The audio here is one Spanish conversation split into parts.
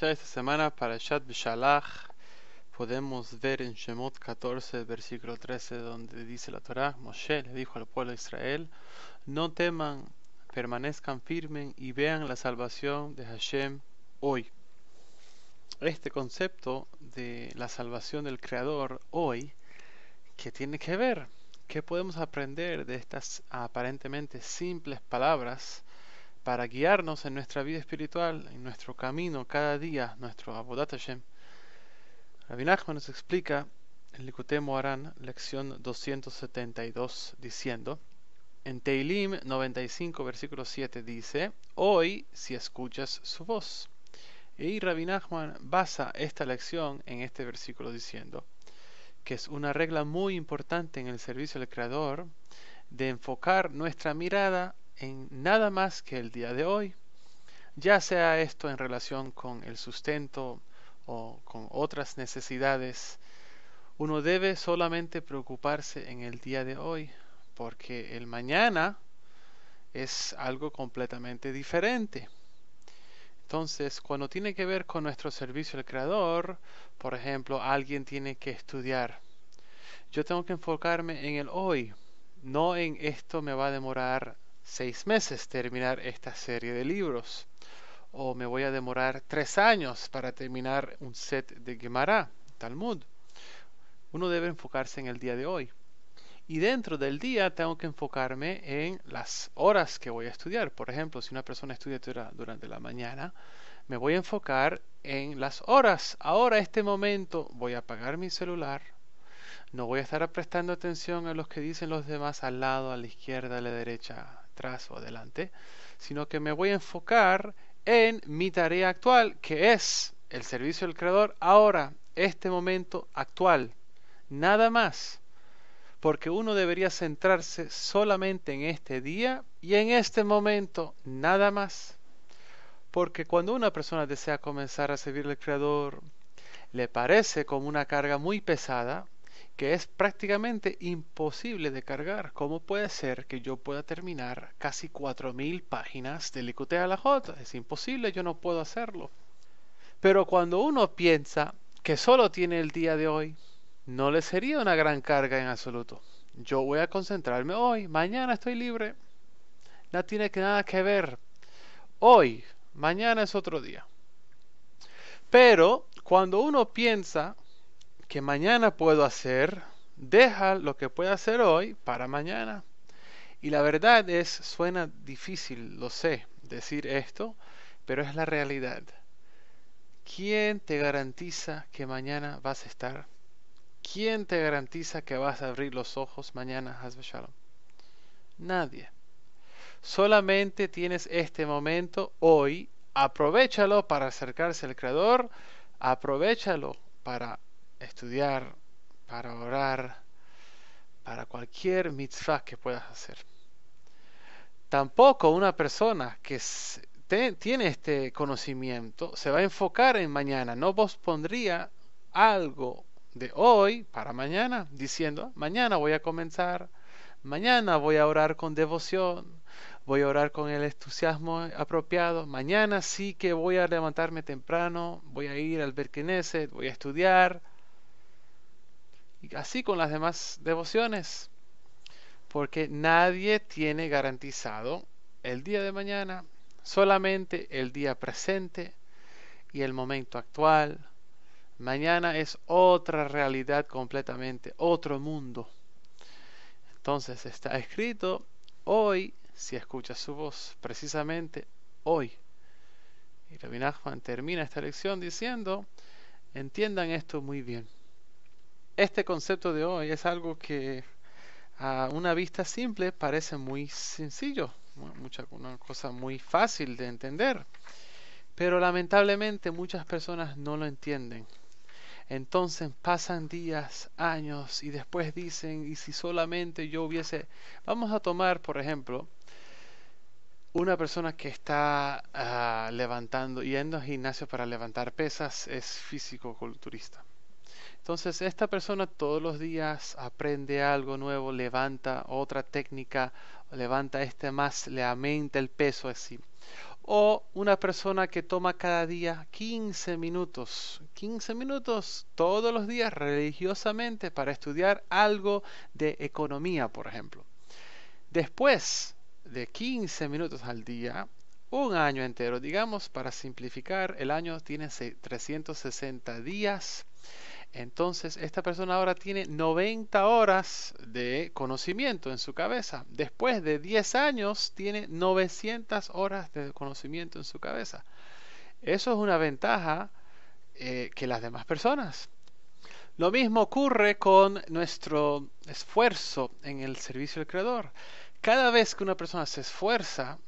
Ya esta semana, para Shat Bishalach, podemos ver en Shemot 14, versículo 13, donde dice la Torah, Moshe le dijo al pueblo de Israel, no teman, permanezcan firmes y vean la salvación de Hashem hoy. Este concepto de la salvación del Creador hoy, ¿qué tiene que ver? ¿Qué podemos aprender de estas aparentemente simples palabras? para guiarnos en nuestra vida espiritual, en nuestro camino cada día, nuestro Abodat Hashem. Rabbi Nachman nos explica en Likutei Moran, lección 272, diciendo, en Teilim 95, versículo 7 dice, hoy si escuchas su voz. Y Rabbi Nachman basa esta lección en este versículo diciendo, que es una regla muy importante en el servicio del Creador, de enfocar nuestra mirada en nada más que el día de hoy, ya sea esto en relación con el sustento o con otras necesidades, uno debe solamente preocuparse en el día de hoy, porque el mañana es algo completamente diferente. Entonces, cuando tiene que ver con nuestro servicio al Creador, por ejemplo, alguien tiene que estudiar. Yo tengo que enfocarme en el hoy, no en esto me va a demorar seis meses terminar esta serie de libros. O me voy a demorar tres años para terminar un set de Gemara, Talmud. Uno debe enfocarse en el día de hoy. Y dentro del día tengo que enfocarme en las horas que voy a estudiar. Por ejemplo, si una persona estudia durante la mañana, me voy a enfocar en las horas. Ahora, este momento, voy a apagar mi celular. No voy a estar prestando atención a los que dicen los demás al lado, a la izquierda, a la derecha, atrás o adelante, sino que me voy a enfocar en mi tarea actual, que es el servicio del creador ahora, este momento actual, nada más. Porque uno debería centrarse solamente en este día y en este momento, nada más. Porque cuando una persona desea comenzar a servir al creador, le parece como una carga muy pesada que es prácticamente imposible de cargar. ¿Cómo puede ser que yo pueda terminar casi 4.000 páginas de Licutea a la J? Es imposible, yo no puedo hacerlo. Pero cuando uno piensa que solo tiene el día de hoy, no le sería una gran carga en absoluto. Yo voy a concentrarme hoy, mañana estoy libre. No tiene nada que ver. Hoy, mañana es otro día. Pero cuando uno piensa que mañana puedo hacer, deja lo que pueda hacer hoy para mañana. Y la verdad es, suena difícil, lo sé, decir esto, pero es la realidad. ¿Quién te garantiza que mañana vas a estar? ¿Quién te garantiza que vas a abrir los ojos mañana, Nadie. Solamente tienes este momento hoy. Aprovechalo para acercarse al Creador. Aprovechalo para estudiar, para orar, para cualquier mitzvah que puedas hacer. Tampoco una persona que tiene este conocimiento se va a enfocar en mañana, no pospondría algo de hoy para mañana, diciendo, mañana voy a comenzar, mañana voy a orar con devoción, voy a orar con el entusiasmo apropiado, mañana sí que voy a levantarme temprano, voy a ir al berkineset, voy a estudiar, así con las demás devociones. Porque nadie tiene garantizado el día de mañana, solamente el día presente y el momento actual. Mañana es otra realidad completamente, otro mundo. Entonces está escrito hoy, si escuchas su voz, precisamente hoy. Y rabina termina esta lección diciendo, entiendan esto muy bien este concepto de hoy es algo que a una vista simple parece muy sencillo, mucha, una cosa muy fácil de entender, pero lamentablemente muchas personas no lo entienden. Entonces pasan días, años y después dicen, y si solamente yo hubiese, vamos a tomar por ejemplo, una persona que está ah, levantando, yendo al gimnasio para levantar pesas es físico-culturista entonces, esta persona todos los días aprende algo nuevo, levanta otra técnica, levanta este más, le aumenta el peso así. O una persona que toma cada día 15 minutos, 15 minutos todos los días religiosamente para estudiar algo de economía, por ejemplo. Después de 15 minutos al día, un año entero, digamos, para simplificar, el año tiene 360 días entonces, esta persona ahora tiene 90 horas de conocimiento en su cabeza. Después de 10 años, tiene 900 horas de conocimiento en su cabeza. Eso es una ventaja eh, que las demás personas. Lo mismo ocurre con nuestro esfuerzo en el servicio del Creador. Cada vez que una persona se esfuerza,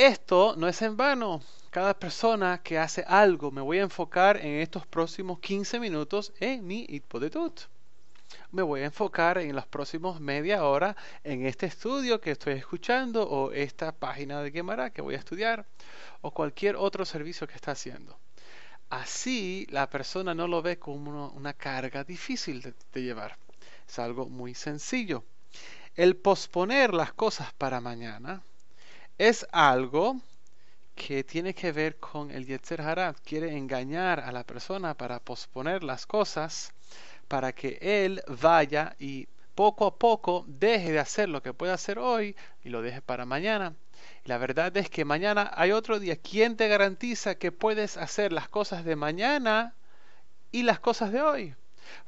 esto no es en vano. Cada persona que hace algo, me voy a enfocar en estos próximos 15 minutos en mi hipotetut... me voy a enfocar en los próximos media hora en este estudio que estoy escuchando o esta página de Gemara que voy a estudiar o cualquier otro servicio que está haciendo. Así la persona no lo ve como una carga difícil de llevar. Es algo muy sencillo. El posponer las cosas para mañana es algo que tiene que ver con el Yetzer Harat Quiere engañar a la persona para posponer las cosas, para que él vaya y poco a poco deje de hacer lo que puede hacer hoy y lo deje para mañana. La verdad es que mañana hay otro día. ¿Quién te garantiza que puedes hacer las cosas de mañana y las cosas de hoy?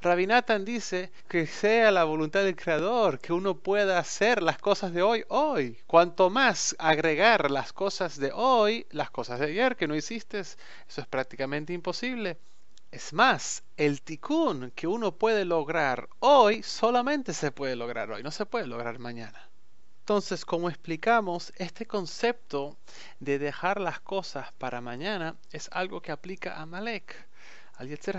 Rabinatan dice que sea la voluntad del Creador que uno pueda hacer las cosas de hoy, hoy. Cuanto más agregar las cosas de hoy, las cosas de ayer que no hiciste, eso es prácticamente imposible. Es más, el tikkun que uno puede lograr hoy solamente se puede lograr hoy, no se puede lograr mañana. Entonces, como explicamos, este concepto de dejar las cosas para mañana es algo que aplica a Malek, al Yetzer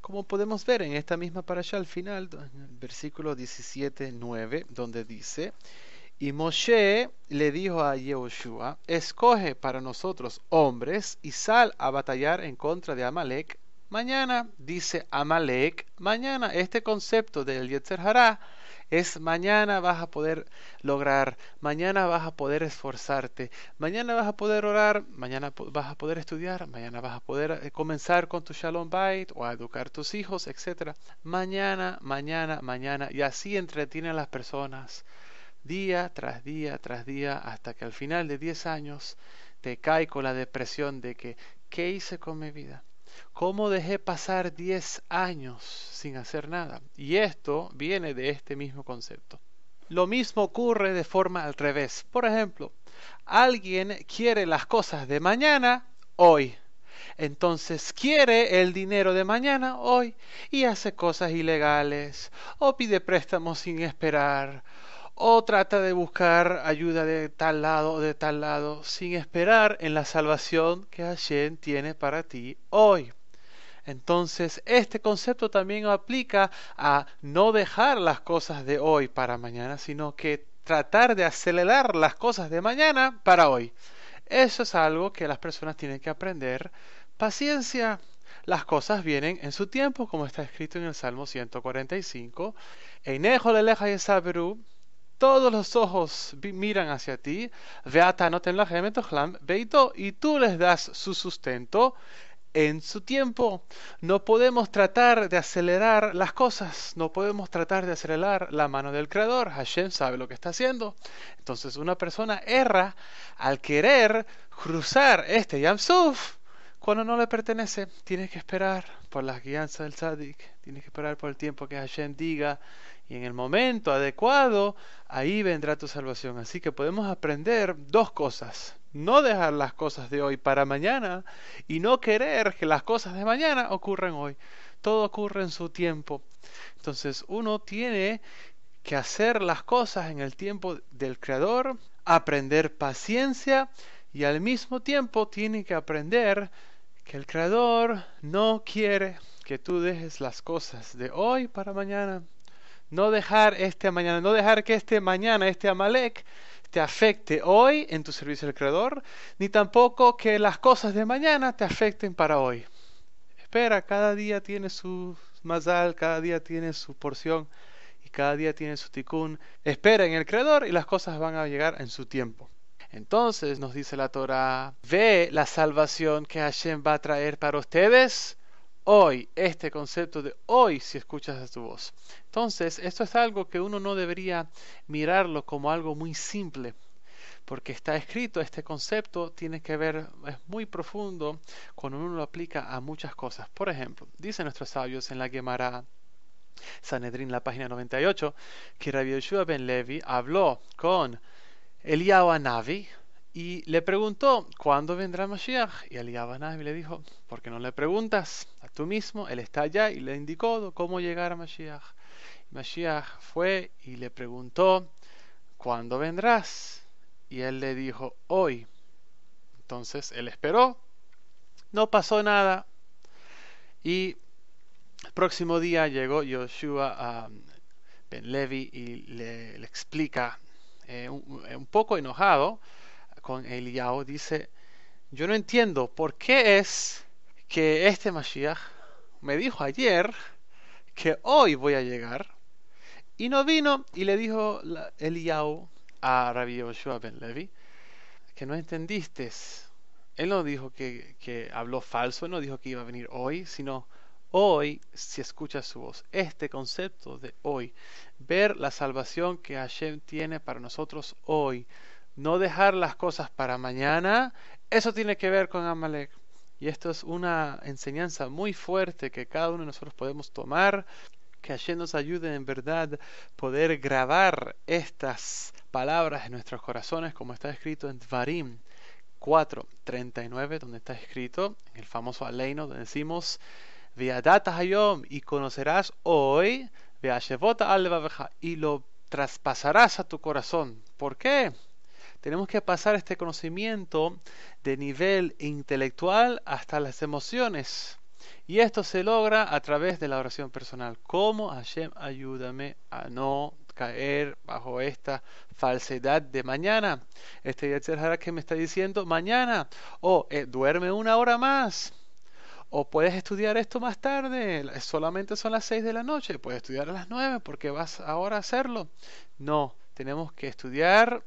como podemos ver en esta misma parasha al final, en versículo 17, 9, donde dice, y Moshe le dijo a Yehoshua, escoge para nosotros hombres y sal a batallar en contra de Amalek mañana. Dice Amalek mañana. Este concepto del Yetzer Hará es mañana vas a poder lograr, mañana vas a poder esforzarte, mañana vas a poder orar, mañana vas a poder estudiar, mañana vas a poder eh, comenzar con tu Shalom Bait o a educar tus hijos, etc. Mañana, mañana, mañana. Y así entretienen a las personas día tras día tras día hasta que al final de 10 años te cae con la depresión de que, ¿qué hice con mi vida? ¿Cómo dejé pasar 10 años sin hacer nada? Y esto viene de este mismo concepto. Lo mismo ocurre de forma al revés. Por ejemplo, alguien quiere las cosas de mañana hoy. Entonces quiere el dinero de mañana hoy y hace cosas ilegales o pide préstamos sin esperar o trata de buscar ayuda de tal lado o de tal lado sin esperar en la salvación que Hashem tiene para ti hoy. Entonces, este concepto también aplica a no dejar las cosas de hoy para mañana, sino que tratar de acelerar las cosas de mañana para hoy. Eso es algo que las personas tienen que aprender. Paciencia. Las cosas vienen en su tiempo, como está escrito en el Salmo 145. Einejo y yesaberu, todos los ojos miran hacia ti, y tú les das su sustento en su tiempo. No podemos tratar de acelerar las cosas, no podemos tratar de acelerar la mano del Creador. Hashem sabe lo que está haciendo. Entonces una persona erra al querer cruzar este Yamsuf cuando no le pertenece. Tienes que esperar por las guianzas del Sadik, tienes que esperar por el tiempo que Hashem diga y en el momento adecuado, ahí vendrá tu salvación. Así que podemos aprender dos cosas. No dejar las cosas de hoy para mañana y no querer que las cosas de mañana ocurran hoy. Todo ocurre en su tiempo. Entonces uno tiene que hacer las cosas en el tiempo del Creador, aprender paciencia y al mismo tiempo tiene que aprender que el Creador no quiere que tú dejes las cosas de hoy para mañana no dejar este mañana, no dejar que este mañana, este Amalek, te afecte hoy en tu servicio al Creador, ni tampoco que las cosas de mañana te afecten para hoy. Espera, cada día tiene su mazal, cada día tiene su porción y cada día tiene su ticún. Espera en el Creador y las cosas van a llegar en su tiempo. Entonces nos dice la Torah, ve la salvación que Hashem va a traer para ustedes hoy, este concepto de hoy si escuchas a tu voz. Entonces, esto es algo que uno no debería mirarlo como algo muy simple, porque está escrito, este concepto tiene que ver, es muy profundo cuando uno lo aplica a muchas cosas. Por ejemplo, dicen nuestros sabios en la Gemara Sanedrín, la página 98, que Rabbi Yeshua ben Levi habló con Eliyahu Navi y le preguntó, ¿cuándo vendrá Mashiach? Y y le dijo, ¿por qué no le preguntas a tú mismo? Él está allá y le indicó cómo llegar a Mashiach. Mashiach fue y le preguntó, ¿cuándo vendrás? Y él le dijo, hoy. Entonces él esperó, no pasó nada. Y el próximo día llegó Yoshua a Ben Levi y le, explica, eh, un poco enojado, con Eliyahu... dice, yo no entiendo por qué es que este Mashiach me dijo ayer que hoy voy a llegar y no vino y le dijo Eliao a Rabbi Yoshua ben Levi que no entendiste. Él no dijo que, habló falso, él no dijo que iba a venir hoy, sino hoy si escuchas su voz. Este concepto de hoy, ver la salvación que Hashem tiene para nosotros hoy, no dejar las cosas para mañana, eso tiene que ver con Amalek. Y esto es una enseñanza muy fuerte que cada uno de nosotros podemos tomar, que ayer nos ayude en verdad poder grabar estas palabras en nuestros corazones, como está escrito en Dvarim 4:39, donde está escrito en el famoso Aleino, donde decimos: Viadata Hayom, y conocerás hoy, Alba y lo traspasarás a tu corazón. ¿Por qué? Tenemos que pasar este conocimiento de nivel intelectual hasta las emociones. Y esto se logra a través de la oración personal. como Hashem ayúdame a no caer bajo esta falsedad de mañana? Este Yetzir que me está diciendo mañana, o eh, duerme una hora más, o puedes estudiar esto más tarde, solamente son las 6 de la noche, puedes estudiar a las 9 porque vas ahora a hacerlo. No, tenemos que estudiar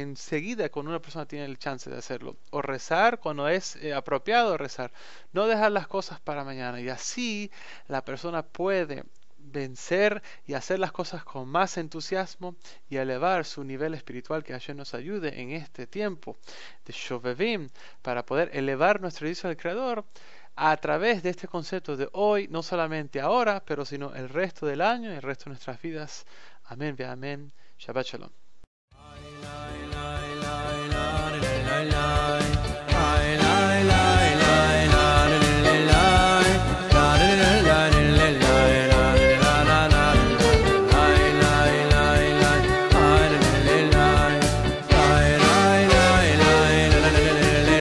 enseguida cuando una persona tiene el chance de hacerlo. O rezar cuando es eh, apropiado rezar. No dejar las cosas para mañana. Y así la persona puede vencer y hacer las cosas con más entusiasmo y elevar su nivel espiritual que ayer nos ayude en este tiempo de Shovevim para poder elevar nuestro servicio al Creador a través de este concepto de hoy, no solamente ahora, pero sino el resto del año y el resto de nuestras vidas. Amén, amén. Shabbat Shalom.